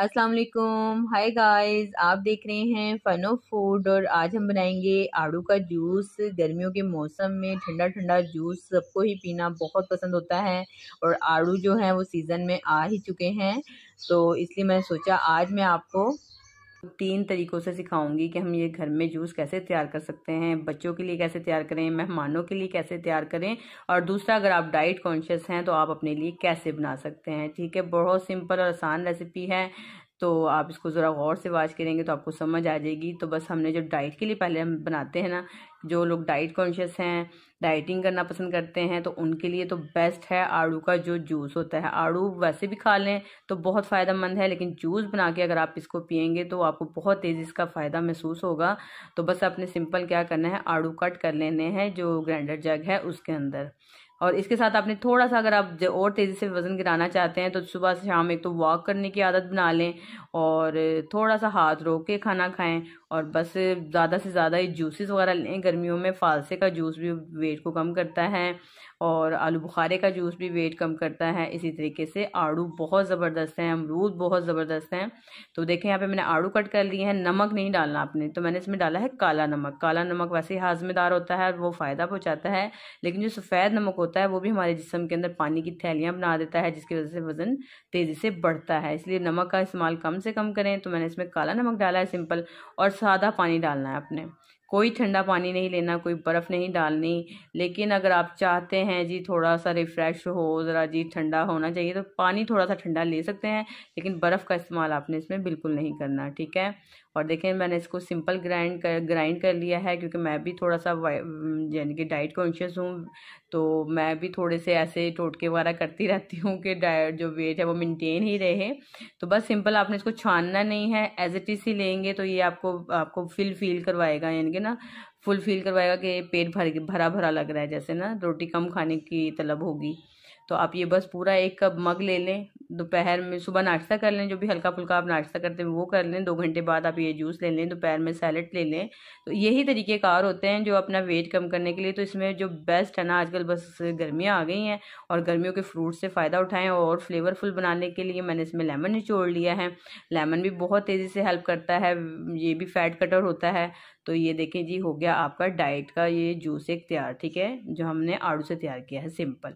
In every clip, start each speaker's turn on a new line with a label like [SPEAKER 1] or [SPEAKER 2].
[SPEAKER 1] अस्सलाम वालेकुम hi guys आप देख रहे हैं फ़न ऑफ फूड और आज हम बनाएंगे आड़ू का जूस गर्मियों के मौसम में ठंडा ठंडा जूस सबको ही पीना बहुत पसंद होता है और आड़ू जो है वो सीज़न में आ ही चुके हैं तो इसलिए मैं सोचा आज मैं आपको तीन तरीक़ों से सिखाऊंगी कि हम ये घर में जूस कैसे तैयार कर सकते हैं बच्चों के लिए कैसे तैयार करें मेहमानों के लिए कैसे तैयार करें और दूसरा अगर आप डाइट कॉन्शियस हैं तो आप अपने लिए कैसे बना सकते हैं ठीक है बहुत सिंपल और आसान रेसिपी है तो आप इसको ज़रा गौर से वॉच करेंगे तो आपको समझ आ जाएगी तो बस हमने जो डाइट के लिए पहले हम बनाते हैं ना जो लोग डाइट कॉन्शियस हैं डाइटिंग करना पसंद करते हैं तो उनके लिए तो बेस्ट है आड़ू का जो जूस होता है आड़ू वैसे भी खा लें तो बहुत फ़ायदेमंद है लेकिन जूस बना के अगर आप इसको पियेंगे तो आपको बहुत तेज़ी इसका फ़ायदा महसूस होगा तो बस आपने सिंपल क्या करना है आड़ू कट कर लेने हैं जो ग्राइंडर जग है उसके अंदर और इसके साथ आपने थोड़ा सा अगर आप और तेज़ी से वज़न गिराना चाहते हैं तो सुबह से शाम एक तो वॉक करने की आदत बना लें और थोड़ा सा हाथ रोक के खाना खाएं और बस ज़्यादा से ज़्यादा ये जूसेस वगैरह लें गर्मियों में फालसे का जूस भी वेट को कम करता है और आलू बुखारे का जूस भी वेट कम करता है इसी तरीके से आड़ू बहुत ज़बरदस्त हैं अमरूद बहुत ज़बरदस्त हैं तो देखें यहाँ पे मैंने आड़ू कट कर लिए हैं नमक नहीं डालना आपने तो मैंने इसमें डाला है काला नमक काला नमक वैसे ही हाजमेदार होता है और वो फ़ायदा पहुँचाता है लेकिन जो सफ़ेद नमक होता है वो भी हमारे जिसम के अंदर पानी की थैलियाँ बना देता है जिसकी वजह से वज़न तेज़ी से बढ़ता है इसलिए नमक का इस्तेमाल कम से कम करें तो मैंने इसमें काला नमक डाला है सिंपल और सादा पानी डालना है अपने कोई ठंडा पानी नहीं लेना कोई बर्फ़ नहीं डालनी लेकिन अगर आप चाहते हैं जी थोड़ा सा रिफ़्रेश हो ज़रा जी ठंडा होना चाहिए तो पानी थोड़ा सा ठंडा ले सकते हैं लेकिन बर्फ़ का इस्तेमाल आपने इसमें बिल्कुल नहीं करना ठीक है और देखें मैंने इसको सिंपल ग्राइंड कर ग्राइंड कर लिया है क्योंकि मैं भी थोड़ा सा यानी कि डाइट कॉन्शियस हूँ तो मैं भी थोड़े से ऐसे टोटके वगैरह करती रहती हूँ कि डाइट जो वेट है वो मेंटेन ही रहे तो बस सिंपल आपने इसको छानना नहीं है एज इट इज ही लेंगे तो ये आपको आपको फिल फील करवाएगा यानी कि ना फुल फील करवाएगा कि पेट भर भरा भरा लग रहा है जैसे ना रोटी कम खाने की तलब होगी तो आप ये बस पूरा एक कप मग ले लें दोपहर में सुबह नाश्ता कर लें जो भी हल्का फुल्का आप नाश्ता करते हैं वो कर लें दो घंटे बाद आप ये जूस ले लें दोपहर में सैलड ले लें तो यही तरीक़ेकार होते हैं जो अपना वेट कम करने के लिए तो इसमें जो बेस्ट है ना आजकल बस गर्मियाँ आ गई हैं और गर्मियों के फ्रूट से फ़ायदा उठाएँ और फ्लेवरफुल बनाने के लिए मैंने इसमें लेमन निचोड़ लिया है लेमन भी बहुत तेज़ी से हेल्प करता है ये भी फैट कटर होता है तो ये देखें जी हो गया आपका डाइट का ये जूस एक तैयार ठीक है जो हमने आड़ू से तैयार किया है सिंपल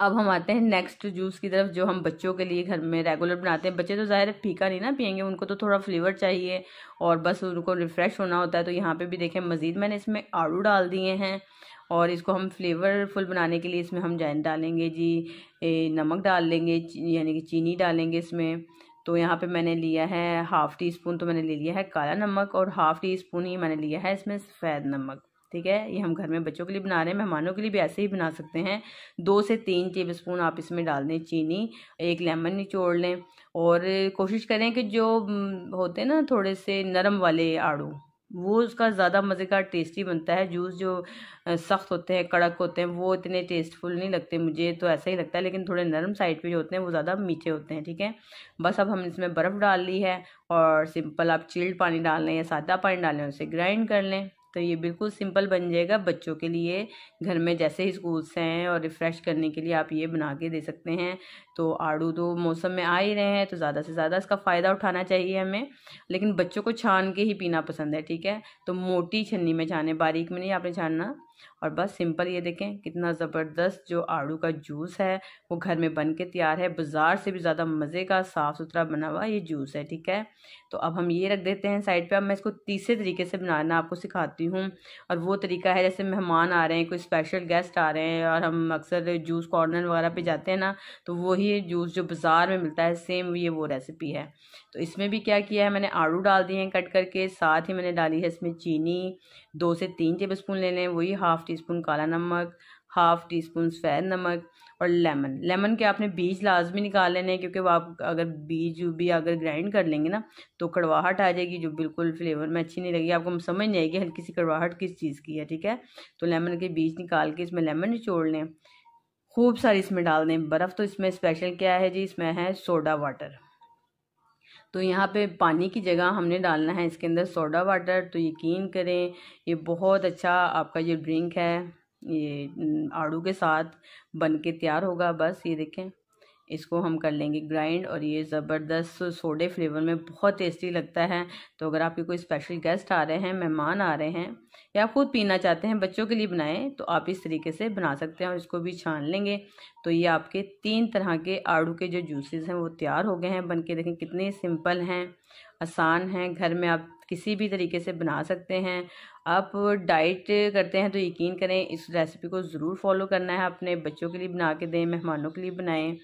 [SPEAKER 1] अब हम आते हैं नेक्स्ट जूस की तरफ जो हम बच्चों के लिए घर में रेगुलर बनाते हैं बच्चे तो ज़ाहिर फीका नहीं ना पियेंगे उनको तो थोड़ा फ्लेवर चाहिए और बस उनको रिफ़्रेश होना होता है तो यहाँ पर भी देखें मज़ीद मैंने इसमें आड़ू डाल दिए हैं और इसको हम फ्लेवरफुल बनाने के लिए इसमें हम जैन डालेंगे जी नमक डाल लेंगे यानी कि चीनी डालेंगे इसमें तो यहाँ पे मैंने लिया है हाफ़ टी स्पून तो मैंने ले लिया है काला नमक और हाफ़ टी स्पून ही मैंने लिया है इसमें सफ़ेद नमक ठीक है ये हम घर में बच्चों के लिए बना रहे हैं मेहमानों के लिए भी ऐसे ही बना सकते हैं दो से तीन टेबल स्पून आप इसमें डाल दें चीनी एक लेमन निचोड़ लें और कोशिश करें कि जो होते हैं ना थोड़े से नरम वाले आड़ू वो उसका ज़्यादा मज़ेदार टेस्टी बनता है जूस जो सख्त होते हैं कड़क होते हैं वो इतने टेस्टफुल नहीं लगते मुझे तो ऐसा ही लगता है लेकिन थोड़े नरम साइड पे जो होते हैं वो ज़्यादा मीठे होते हैं ठीक है बस अब हम इसमें बर्फ़ डाल ली है और सिंपल आप चिल्ड पानी डाल लें या सादा पानी डाल लें उसे ग्राइंड कर लें तो ये बिल्कुल सिंपल बन जाएगा बच्चों के लिए घर में जैसे ही स्कूल्स हैं और रिफ़्रेश करने के लिए आप ये बना के दे सकते हैं तो आड़ू तो मौसम में आ ही रहे हैं तो ज़्यादा से ज़्यादा इसका फ़ायदा उठाना चाहिए हमें लेकिन बच्चों को छान के ही पीना पसंद है ठीक है तो मोटी छन्नी में छाने बारीक में नहीं आपने छानना और बस सिंपल ये देखें कितना ज़बरदस्त जो आड़ू का जूस है वो घर में बन के तैयार है बाज़ार से भी ज़्यादा मज़े का साफ़ सुथरा बना हुआ ये जूस है ठीक है तो अब हम ये रख देते हैं साइड पे अब मैं इसको तीसरे तरीके से बनाना आपको सिखाती हूँ और वो तरीका है जैसे मेहमान आ रहे हैं कोई स्पेशल गेस्ट आ रहे हैं और हम अक्सर जूस कॉर्नर वगैरह पर जाते हैं ना तो वही जूस जो बाज़ार में मिलता है सेम ये वो रेसिपी है तो इसमें भी क्या किया है मैंने आड़ू डाल दिए हैं कट करके साथ ही मैंने डाली है इसमें चीनी दो से तीन टेबल स्पून ले लें वही हाफ़ टी स्पून काला नमक हाफ़ टी स्पून सफ़ेद नमक और लेमन लेमन के आपने बीज लाजमी निकाल लेने हैं क्योंकि वो आप अगर बीज भी अगर ग्राइंड कर लेंगे ना तो कड़वाहट आ जाएगी जो बिल्कुल फ्लेवर में अच्छी नहीं लगेगी आपको समझ नहीं आएगी हल्की सी कड़वाहट किस चीज़ की है ठीक है तो लेमन के बीज निकाल के इसमें लेमन निचोड़ लें खूब सारी इसमें डाल दें बर्फ़ तो इसमें स्पेशल क्या है जी इसमें है सोडा वाटर तो यहाँ पे पानी की जगह हमने डालना है इसके अंदर सोडा वाटर तो यकीन करें ये बहुत अच्छा आपका ये ड्रिंक है ये आड़ू के साथ बन के तैयार होगा बस ये देखें इसको हम कर लेंगे ग्राइंड और ये ज़बरदस्त सोडे फ्लेवर में बहुत टेस्टी लगता है तो अगर आपके कोई स्पेशल गेस्ट आ रहे हैं मेहमान आ रहे हैं या खुद पीना चाहते हैं बच्चों के लिए बनाएं तो आप इस तरीके से बना सकते हैं और इसको भी छान लेंगे तो ये आपके तीन तरह के आड़ू के जो जूसेस हैं वो तैयार हो गए हैं बन के देखें कितने सिंपल हैं आसान हैं घर में आप किसी भी तरीके से बना सकते हैं आप डाइट करते हैं तो यकीन करें इस रेसिपी को ज़रूर फॉलो करना है अपने बच्चों के लिए बना के दें मेहमानों के लिए बनाएँ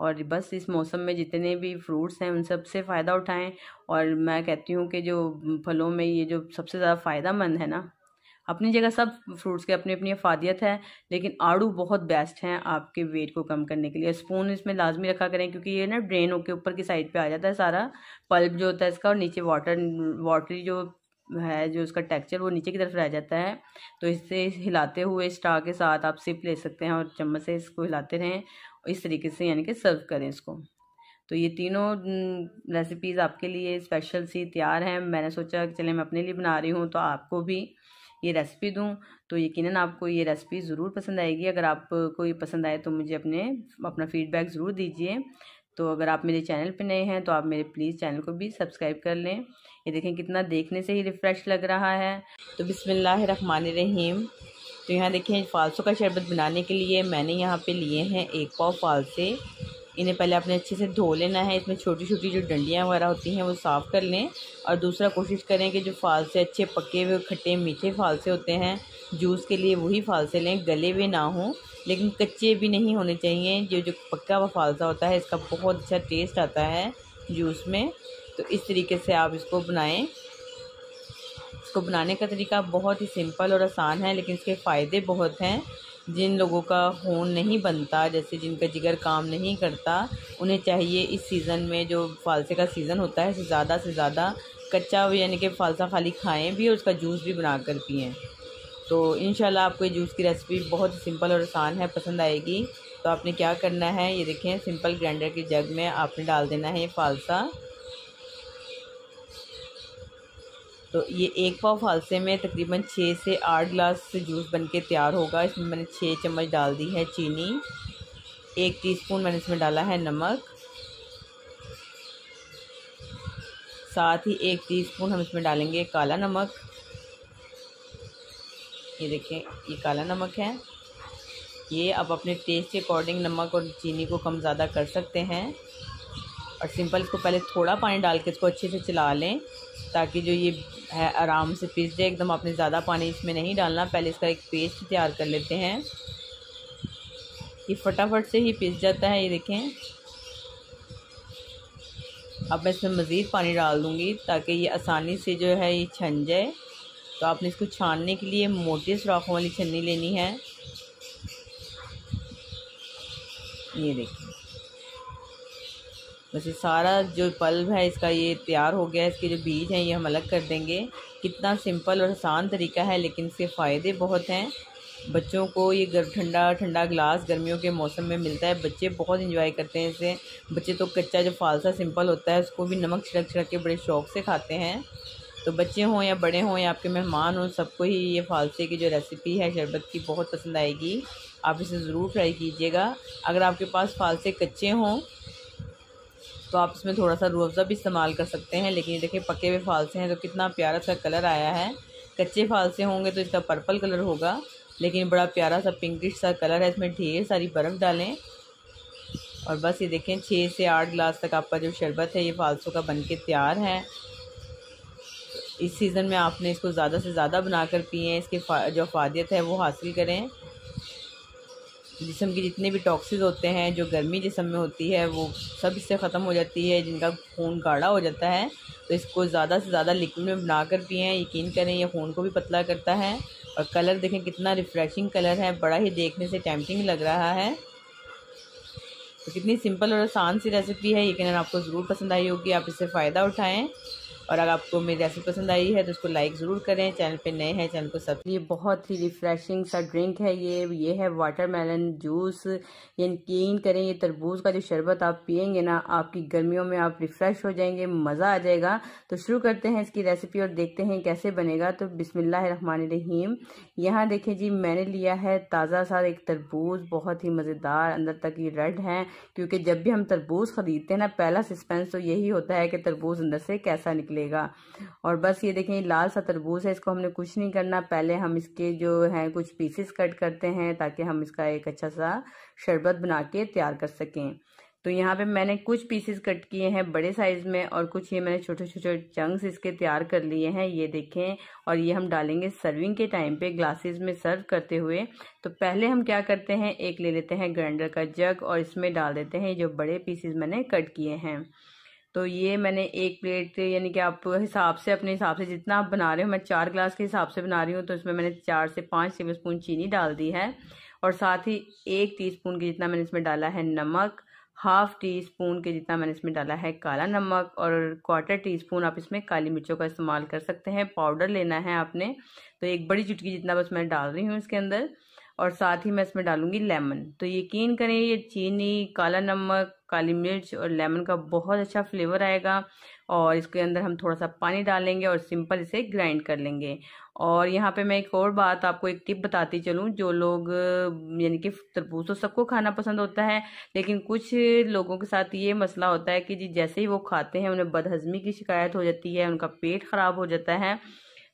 [SPEAKER 1] और बस इस मौसम में जितने भी फ्रूट्स हैं उन सब से फ़ायदा उठाएं और मैं कहती हूँ कि जो फलों में ये जो सबसे ज़्यादा फायदा मंद है ना अपनी जगह सब फ्रूट्स के अपनी अपनी अफादियत है लेकिन आड़ू बहुत बेस्ट हैं आपके वेट को कम करने के लिए स्पून इसमें लाजमी रखा करें क्योंकि ये ना ड्रेन होकर ऊपर की साइड पर आ जाता है सारा पल्प जो होता है इसका और नीचे वाटर वाटरी जो है जो उसका टेक्सचर वो नीचे की तरफ रह जाता है तो इससे हिलाते हुए स्टा के साथ आप सिप ले सकते हैं और चम्मच से इसको हिलाते रहें इस तरीके से यानी कि सर्व करें इसको तो ये तीनों रेसिपीज़ आपके लिए स्पेशल सी तैयार हैं मैंने सोचा कि चले मैं अपने लिए बना रही हूँ तो आपको भी ये रेसिपी दूँ तो यकीनन आपको ये रेसिपी ज़रूर पसंद आएगी अगर आपको ये पसंद आए तो मुझे अपने अपना फीडबैक ज़रूर दीजिए तो अगर आप मेरे चैनल पर नए हैं तो आप मेरे प्लीज़ चैनल को भी सब्सक्राइब कर लें ये देखें कितना देखने से ही रिफ़्रेश लग रहा है तो रहीम तो यहाँ देखें फालसों का शरबत बनाने के लिए मैंने यहाँ पे लिए हैं एक पाव फालसे इन्हें पहले आपने अच्छे से धो लेना है इसमें छोटी छोटी जो डंडियाँ वगैरह होती हैं वो साफ़ कर लें और दूसरा कोशिश करें कि जो फालसे अच्छे पके हुए खट्टे मीठे फालसे होते हैं जूस के लिए वही फालसे लें गले हुए ना हों लेकिन कच्चे भी नहीं होने चाहिए जो जो पक्का हुआ फालसा होता है इसका बहुत अच्छा टेस्ट आता है जूस में तो इस तरीके से आप इसको बनाएं इसको बनाने का तरीका बहुत ही सिंपल और आसान है लेकिन इसके फ़ायदे बहुत हैं जिन लोगों का खून नहीं बनता जैसे जिनका जिगर काम नहीं करता उन्हें चाहिए इस सीज़न में जो फालसे का सीज़न होता है ज़्यादा से ज़्यादा कच्चा यानी कि फालसा खाली खाएँ भी और उसका जूस भी बना कर पिएँ तो इन आपको ये जूस की रेसिपी बहुत सिंपल और आसान है पसंद आएगी तो आपने क्या करना है ये देखें सिंपल ग्राइंडर के जग में आपने डाल देना है ये फालसा तो ये एक पाव फालसे में तकरीबन छः से आठ गिलास जूस बन के तैयार होगा इसमें मैंने छः चम्मच डाल दी है चीनी एक टीस्पून मैंने इसमें डाला है नमक साथ ही एक टीस्पून हम इसमें डालेंगे काला नमक ये देखें ये काला नमक है ये आप अपने टेस्ट के अकॉर्डिंग नमक और चीनी को कम ज़्यादा कर सकते हैं और सिंपल इसको पहले थोड़ा पानी डाल के इसको अच्छे से चला लें ताकि जो ये है आराम से पीस जाए एकदम आपने ज़्यादा पानी इसमें नहीं डालना पहले इसका एक पेस्ट तैयार कर लेते हैं ये फटाफट से ही पीस जाता है ये देखें अब मैं इसमें मज़ीद पानी डाल दूँगी ताकि ये आसानी से जो है ये छन जाए तो आपने इसको छानने के लिए मोटी सुराखों वाली छन्नी लेनी है ये देखिए वैसे सारा जो पल्ब है इसका ये तैयार हो गया इसके जो बीज हैं ये हम अलग कर देंगे कितना सिंपल और आसान तरीका है लेकिन इसके फ़ायदे बहुत हैं बच्चों को ये गर्म ठंडा ठंडा ग्लास गर्मियों के मौसम में मिलता है बच्चे बहुत इंजॉय करते हैं इसे बच्चे तो कच्चा जो फालसा सिंपल होता है उसको भी नमक छिड़क छिड़क के बड़े शौक से खाते हैं तो बच्चे हों या बड़े हों या आपके मेहमान हों सबको ही ये फालसे की जो रेसिपी है शरबत की बहुत पसंद आएगी आप इसे ज़रूर ट्राई कीजिएगा अगर आपके पास फालसे कच्चे हों तो आप इसमें थोड़ा सा रू भी इस्तेमाल कर सकते हैं लेकिन ये देखिए पके हुए फालसे हैं तो कितना प्यारा सा कलर आया है कच्चे फालसे होंगे तो इसका पर्पल कलर होगा लेकिन बड़ा प्यारा सा पिंकिश सा कलर है इसमें ढेर सारी बर्फ़ डालें और बस ये देखें छः से आठ गिलास तक आपका जो शरबत है ये फालसों का बन के तैयार है इस सीज़न में आपने इसको ज़्यादा से ज़्यादा बनाकर पिए इसके जो अफादियत है वो हासिल करें जिसम के जितने भी टॉक्सिस होते हैं जो गर्मी जिसम में होती है वो सब इससे ख़त्म हो जाती है जिनका खून गाढ़ा हो जाता है तो इसको ज़्यादा से ज़्यादा लिक्विड में बना कर पिएँ यकीन करें ये खून को भी पतला करता है और कलर देखें कितना रिफ़्रेशिंग कलर है बड़ा ही देखने से टैम्पिंग लग रहा है तो कितनी सिंपल और आसान सी रेसिपी है यकीन आपको ज़रूर पसंद आई होगी आप इससे फ़ायदा उठाएँ और अगर आपको मेरी रेसिपी पसंद आई है तो उसको लाइक ज़रूर करें चैनल पे नए हैं चैनल को सब ये बहुत ही रिफ्रेशिंग सा ड्रिंक है ये ये है वाटरमेलन जूस यकीन करें ये तरबूज का जो शरबत आप पियेंगे ना आपकी गर्मियों में आप रिफ़्रेश हो जाएंगे मज़ा आ जाएगा तो शुरू करते हैं इसकी रेसिपी और देखते हैं कैसे बनेगा तो रहीम यहाँ देखें जी मैंने लिया है ताज़ा सा एक तरबूज बहुत ही मज़ेदार अंदर तक ये रेड है क्योंकि जब भी हम तरबूज ख़रीदते हैं ना पहला सस्पेंस तो यही होता है कि तरबूज अंदर से कैसा निकले देगा और बस ये देखें लाल सा तरबूज है इसको हमने कुछ नहीं करना पहले हम इसके जो हैं कुछ पीसेस कट करते हैं ताकि हम इसका एक अच्छा सा शरबत बना के तैयार कर सकें तो यहाँ पे मैंने कुछ पीसेस कट किए हैं बड़े साइज़ में और कुछ ये मैंने छोटे छोटे चंक्स इसके तैयार कर लिए हैं ये देखें और ये हम डालेंगे सर्विंग के टाइम पे ग्लासेस में सर्व करते हुए तो पहले हम क्या करते हैं एक ले लेते हैं ग्राइंडर का जग और इसमें डाल देते हैं जो बड़े पीसेस मैंने कट किए हैं तो ये मैंने एक प्लेट यानी कि आप हिसाब से अपने हिसाब से जितना आप बना रहे हो मैं चार गिलास के हिसाब से बना रही हूँ तो इसमें मैंने चार से पाँच टेबल स्पून चीनी डाल दी है और साथ ही एक टी स्पून के जितना मैंने इसमें डाला है नमक हाफ टी स्पून के जितना मैंने इसमें डाला है काला नमक और क्वार्टर टी स्पून आप इसमें काली मिर्चों का इस्तेमाल कर सकते हैं पाउडर लेना है आपने तो एक बड़ी चुटकी जितना बस मैं डाल रही हूँ इसके अंदर और साथ ही मैं इसमें डालूंगी लेमन तो यकीन करें ये चीनी काला नमक काली मिर्च और लेमन का बहुत अच्छा फ्लेवर आएगा और इसके अंदर हम थोड़ा सा पानी डालेंगे और सिंपल इसे ग्राइंड कर लेंगे और यहाँ पे मैं एक और बात आपको एक टिप बताती चलूँ जो लोग यानी कि तरबूज तो सबको खाना पसंद होता है लेकिन कुछ लोगों के साथ ये मसला होता है कि जी जैसे ही वो खाते हैं उन्हें बदहजमी की शिकायत हो जाती है उनका पेट ख़राब हो जाता है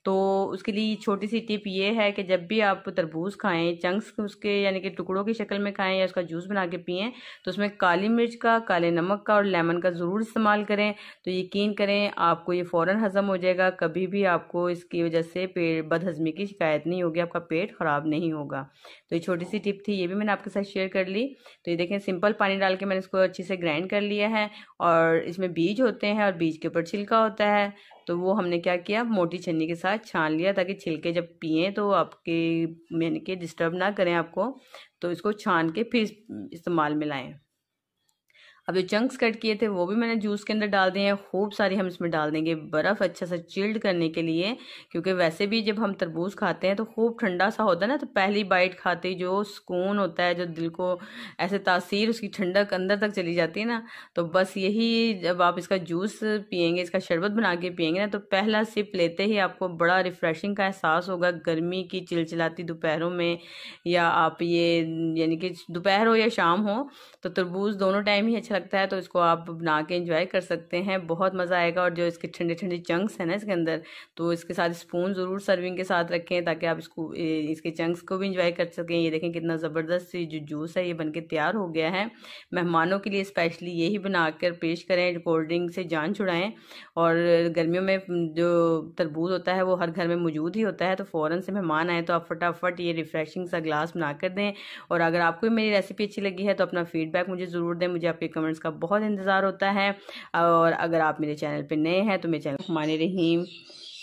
[SPEAKER 1] तो उसके लिए छोटी सी टिप ये है कि जब भी आप तरबूज खाएं चंक्स उसके यानी कि टुकड़ों की शक्ल में खाएं या उसका जूस बना के पिए तो उसमें काली मिर्च का काले नमक का और लेमन का ज़रूर इस्तेमाल करें तो यकीन करें आपको ये फ़ौर हज़म हो जाएगा कभी भी आपको इसकी वजह से पेट बदहज़मी की शिकायत नहीं होगी आपका पेट ख़राब नहीं होगा तो ये छोटी सी टिप थी ये भी मैंने आपके साथ शेयर कर ली तो ये देखें सिंपल पानी डाल के मैंने इसको अच्छे से ग्राइंड कर लिया है और इसमें बीज होते हैं और बीज के ऊपर छिलका होता है तो वो हमने क्या किया मोटी छन्नी के साथ छान लिया ताकि छिलके जब पिए तो आपके यानी कि डिस्टर्ब ना करें आपको तो इसको छान के फिर इस्तेमाल में लाएँ अब जो चंक्स कट किए थे वो भी मैंने जूस के अंदर डाल दिए हैं खूब सारी हम इसमें डाल देंगे बर्फ़ अच्छा सा चिल्ड करने के लिए क्योंकि वैसे भी जब हम तरबूज खाते हैं तो खूब ठंडा सा होता है ना तो पहली बाइट खाते ही जो सुकून होता है जो दिल को ऐसे तासीर उसकी ठंडक अंदर तक चली जाती है ना तो बस यही जब आप इसका जूस पियेंगे इसका शरबत बना के पियेंगे ना तो पहला सिप लेते ही आपको बड़ा रिफ़्रेशिंग का एहसास होगा गर्मी की चिलचिलाती दोपहरों में या आप ये यानी कि दोपहर हो या शाम हो तो तरबूज दोनों टाइम ही अच्छा लगता है तो इसको आप बना के इंजॉय कर सकते हैं बहुत मज़ा आएगा और जो इसके ठंडे ठंडे चंक्स हैं ना इसके अंदर तो इसके साथ स्पून ज़रूर सर्विंग के साथ रखें ताकि आप इसको इसके चंक्स को भी इंजॉय कर सकें ये देखें कितना ज़बरदस्त जो जूस है ये बन तैयार हो गया है मेहमानों के लिए स्पेशली यही बना कर पेश करें कोल्ड ड्रिंक से जान छुड़ाएँ और गर्मियों में जो तरबूज होता है वो हर घर में मौजूद ही होता है तो फ़ौरन से मेहमान आए तो आप फटाफट ये रिफ़्रेशिंग सा ग्लास बना कर दें और अगर आपको भी मेरी रेसिपी अच्छी लगी है तो अपना फीडबैक मुझे ज़रूर दें मुझे आपके कमेंट कमेंट्स का बहुत इंतज़ार होता है और अगर आप मेरे चैनल पर नए हैं तो मेरे चैनल मान रहीम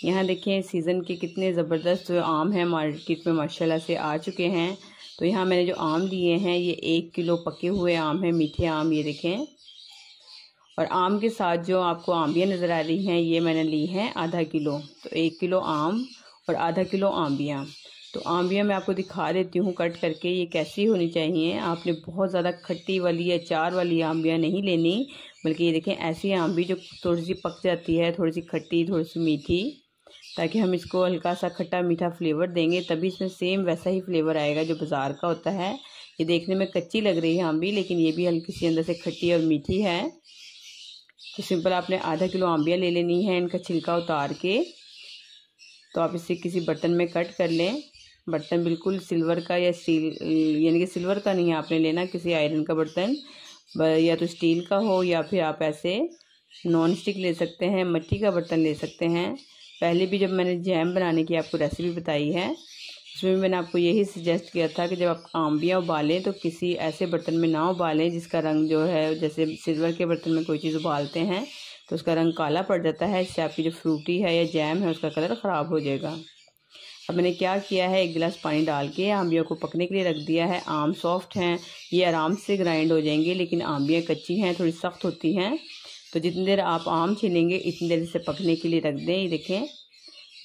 [SPEAKER 1] यहाँ देखिए सीज़न के कितने ज़बरदस्त आम हैं मार्केट में माशाल्लाह से आ चुके हैं तो यहाँ मैंने जो आम दिए हैं ये एक किलो पके हुए आम हैं मीठे आम ये देखें और आम के साथ जो आपको आम्बियाँ नज़र आ रही हैं ये मैंने ली हैं आधा किलो तो एक किलो आम और आधा किलो आम्बियाँ तो आम्बिया मैं आपको दिखा देती हूँ कट करके ये कैसी होनी चाहिए आपने बहुत ज़्यादा खट्टी वाली या चार वाली आम्बिया नहीं लेनी बल्कि ये देखें ऐसी आम्बी जो थोड़ी सी पक जाती है थोड़ी सी खट्टी थोड़ी सी मीठी ताकि हम इसको हल्का सा खट्टा मीठा फ्लेवर देंगे तभी इसमें सेम वैसा ही फ्लेवर आएगा जो बाज़ार का होता है ये देखने में कच्ची लग रही है आम्बी लेकिन ये भी हल्की सी अंदर से खट्टी और मीठी है तो सिंपल आपने आधा किलो आम्बिया ले लेनी है इनका छिलका उतार के तो आप इसे किसी बर्तन में कट कर लें बर्तन बिल्कुल सिल्वर का या स्टील यानी कि सिल्वर का नहीं आपने लेना किसी आयरन का बर्तन या तो स्टील का हो या फिर आप ऐसे नॉन स्टिक ले सकते हैं मट्टी का बर्तन ले सकते हैं पहले भी जब मैंने जैम बनाने की आपको रेसिपी बताई है उसमें भी मैंने आपको यही सजेस्ट किया था कि जब आप आम्बियाँ उबालें तो किसी ऐसे बर्तन में ना उबालें जिसका रंग जो है जैसे सिल्वर के बर्तन में कोई चीज़ उबालते हैं तो उसका रंग काला पड़ जाता है इससे आपकी जो फ्रूटी है या जैम है उसका कलर ख़राब हो जाएगा अब मैंने क्या किया है एक गिलास पानी डाल के आंबियों को पकने के लिए रख दिया है आम सॉफ्ट हैं ये आराम से ग्राइंड हो जाएंगे लेकिन आंबियाँ कच्ची हैं थोड़ी सख्त होती हैं तो जितनी देर आप आम छीलेंगे इतनी देर इसे पकने के लिए रख दें ये देखें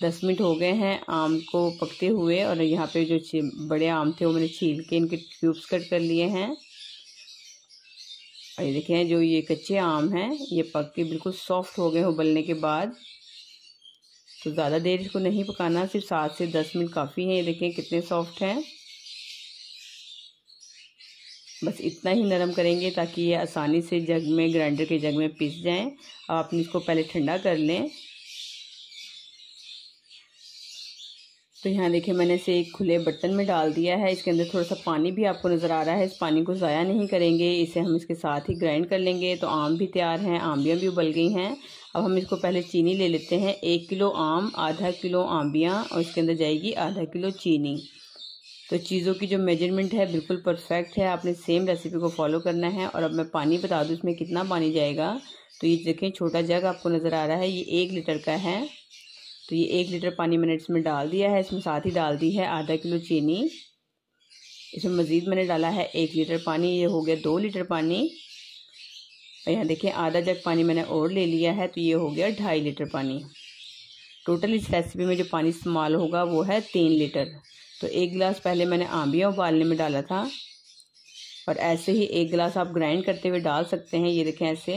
[SPEAKER 1] दस मिनट हो गए हैं आम को पकते हुए और यहाँ पे जो बड़े आम थे वो मैंने छील के इनके ट्यूब्स कट कर लिए हैं और ये देखें जो ये कच्चे आम हैं ये पक के बिल्कुल सॉफ्ट हो गए उबलने के बाद तो ज़्यादा देर इसको नहीं पकाना सिर्फ सात से दस मिनट काफ़ी हैं ये देखें कितने सॉफ्ट हैं बस इतना ही नरम करेंगे ताकि ये आसानी से जग में ग्राइंडर के जग में पीस जाएं आप इसको पहले ठंडा कर लें तो यहाँ देखें मैंने इसे एक खुले बर्तन में डाल दिया है इसके अंदर थोड़ा सा पानी भी आपको नज़र आ रहा है इस पानी को ज़ाया नहीं करेंगे इसे हम इसके साथ ही ग्राइंड कर लेंगे तो आम भी तैयार हैं आम्बियाँ भी उबल गई हैं अब हम इसको पहले चीनी ले लेते हैं एक किलो आम आधा किलो आम्बियाँ और इसके अंदर जाएगी आधा किलो चीनी तो चीज़ों की जो मेजरमेंट है बिल्कुल परफेक्ट है आपने सेम रेसिपी को फॉलो करना है और अब मैं पानी बता दूँ इसमें कितना पानी जाएगा तो ये देखें छोटा जग आपको नज़र आ रहा है ये एक लीटर का है तो ये एक लीटर पानी मैंने इसमें डाल दिया है इसमें साथ ही डाल दी है आधा किलो चीनी इसमें मज़ीद मैंने डाला है एक लीटर पानी ये हो गया दो लीटर पानी और यहाँ देखिए आधा जग पानी मैंने और ले लिया है तो ये हो गया ढाई लीटर पानी टोटल इस रेसिपी में जो पानी इस्तेमाल होगा वो है तीन लीटर तो एक गिलास पहले मैंने आंबिया उबालने में डाला था और ऐसे ही एक गिलास आप ग्राइंड करते हुए डाल सकते हैं ये देखें ऐसे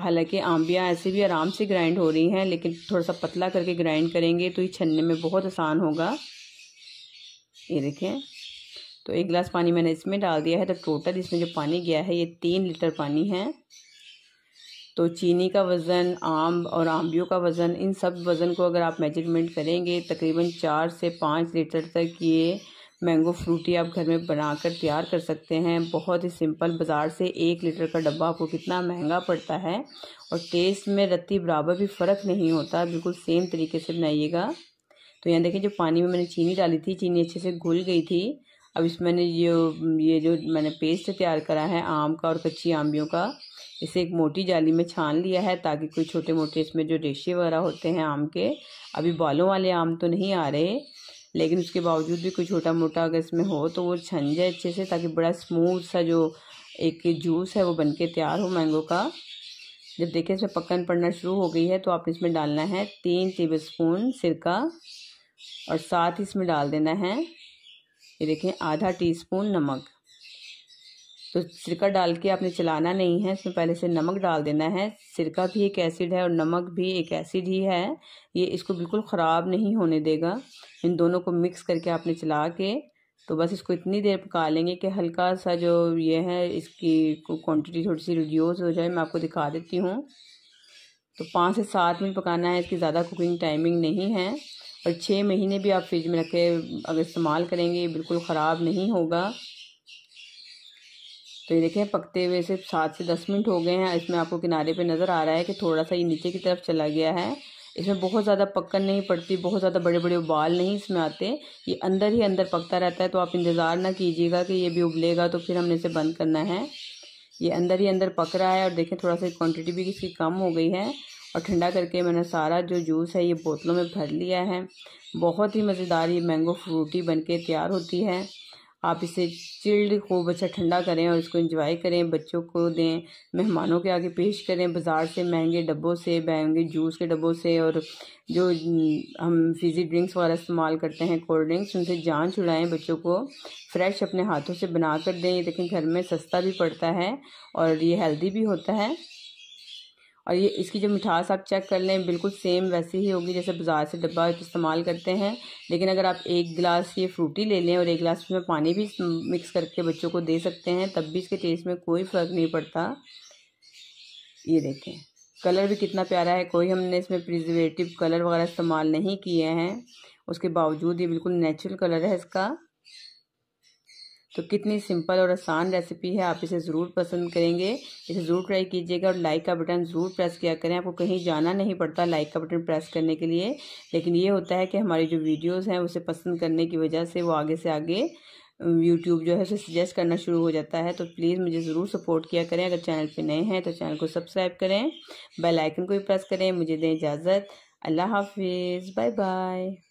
[SPEAKER 1] हालांकि आंबियाँ ऐसे भी आराम से ग्राइंड हो रही हैं लेकिन थोड़ा सा पतला करके ग्राइंड करेंगे तो ये छनने में बहुत आसान होगा ये देखें तो एक गिलास पानी मैंने इसमें डाल दिया है तो टोटल इसमें जो पानी गया है ये तीन लीटर पानी है तो चीनी का वज़न आम और आम्बियों का वज़न इन सब वज़न को अगर आप मेजरमेंट करेंगे तकरीबन चार से पाँच लीटर तक ये मैंगो फ्रूटी आप घर में बनाकर तैयार कर सकते हैं बहुत ही सिंपल बाज़ार से एक लीटर का डब्बा आपको कितना महंगा पड़ता है और टेस्ट में रत्ती बराबर भी फ़र्क नहीं होता बिल्कुल सेम तरीके से बनाइएगा तो यहाँ देखिए जो पानी में मैंने चीनी डाली थी चीनी अच्छे से घुल गई थी अब इसमें मैंने ये ये जो मैंने पेस्ट तैयार करा है आम का और कच्ची आमियों का इसे एक मोटी जाली में छान लिया है ताकि कोई छोटे मोटे इसमें जो रेशे वगैरह होते हैं आम के अभी बालों वाले आम तो नहीं आ रहे लेकिन उसके बावजूद भी कोई छोटा मोटा अगर इसमें हो तो वो छन जाए अच्छे से ताकि बड़ा स्मूथ सा जो एक जूस है वो बन के तैयार हो मैंगो का जब देखिए इसमें पक्कन पड़ना शुरू हो गई है तो आपने इसमें डालना है तीन टेबल स्पून सिरका और साथ ही इसमें डाल देना है ये देखें आधा टीस्पून नमक तो सिरका डाल के आपने चलाना नहीं है इसमें पहले से नमक डाल देना है सिरका भी एक एसिड है और नमक भी एक एसिड ही है ये इसको बिल्कुल ख़राब नहीं होने देगा इन दोनों को मिक्स करके आपने चला के तो बस इसको इतनी देर पका लेंगे कि हल्का सा जो ये है इसकी क्वांटिटी थोड़ी सी रिड्यूस हो जाए मैं आपको दिखा देती हूँ तो पाँच से सात मिनट पकाना है इसकी ज़्यादा कुकिंग टाइमिंग नहीं है और छः महीने भी आप फ्रिज में रखें अगर इस्तेमाल करेंगे बिल्कुल ख़राब नहीं होगा तो ये देखें पकते हुए सिर्फ सात से दस मिनट हो गए हैं इसमें आपको किनारे पे नज़र आ रहा है कि थोड़ा सा ये नीचे की तरफ चला गया है इसमें बहुत ज़्यादा पक्कन नहीं पड़ती बहुत ज़्यादा बड़े बड़े उबाल नहीं इसमें आते ये अंदर ही अंदर पकता रहता है तो आप इंतज़ार ना कीजिएगा कि ये भी उबलेगा तो फिर हमने इसे बंद करना है ये अंदर ही अंदर पक रहा है और देखें थोड़ा सा क्वान्टिटी भी इसकी कम हो गई है और ठंडा करके मैंने सारा जो जूस है ये बोतलों में भर लिया है बहुत ही मज़ेदार ये मैंगो फ्रूटी बन के तैयार होती है आप इसे चिल्ड खूब अच्छा ठंडा करें और इसको इंजॉय करें बच्चों को दें मेहमानों के आगे पेश करें बाज़ार से महंगे डब्बों से महंगे जूस के डब्बों से और जो हम फिजी ड्रिंक्स वगैरह इस्तेमाल करते हैं कोल्ड ड्रिंक्स उनसे जान छुड़ाएं बच्चों को फ्रेश अपने हाथों से बना कर दें लेकिन घर में सस्ता भी पड़ता है और ये हेल्दी भी होता है और ये इसकी जो मिठास आप चेक कर लें बिल्कुल सेम वैसी ही होगी जैसे बाज़ार से डब्बा इस्तेमाल करते हैं लेकिन अगर आप एक गिलास ये फ्रूटी ले लें और एक गिलास में पानी भी मिक्स करके बच्चों को दे सकते हैं तब भी इसके टेस्ट में कोई फ़र्क नहीं पड़ता ये देखें कलर भी कितना प्यारा है कोई हमने इसमें प्रिजर्वेटिव कलर वगैरह इस्तेमाल नहीं किए हैं उसके बावजूद ये बिल्कुल नेचुरल कलर है इसका तो कितनी सिंपल और आसान रेसिपी है आप इसे ज़रूर पसंद करेंगे इसे ज़रूर ट्राई कीजिएगा और लाइक का बटन ज़रूर प्रेस किया करें आपको कहीं जाना नहीं पड़ता लाइक का बटन प्रेस करने के लिए लेकिन ये होता है कि हमारी जो वीडियोज़ हैं उसे पसंद करने की वजह से वो आगे से आगे यूट्यूब जो है उसे सजेस्ट करना शुरू हो जाता है तो प्लीज़ मुझे ज़रूर सपोर्ट किया करें अगर चैनल पर नए हैं तो चैनल को सब्सक्राइब करें बेलाइकन को भी प्रेस करें मुझे दें इजाज़त अल्लाह हाफिज़ बाय बाय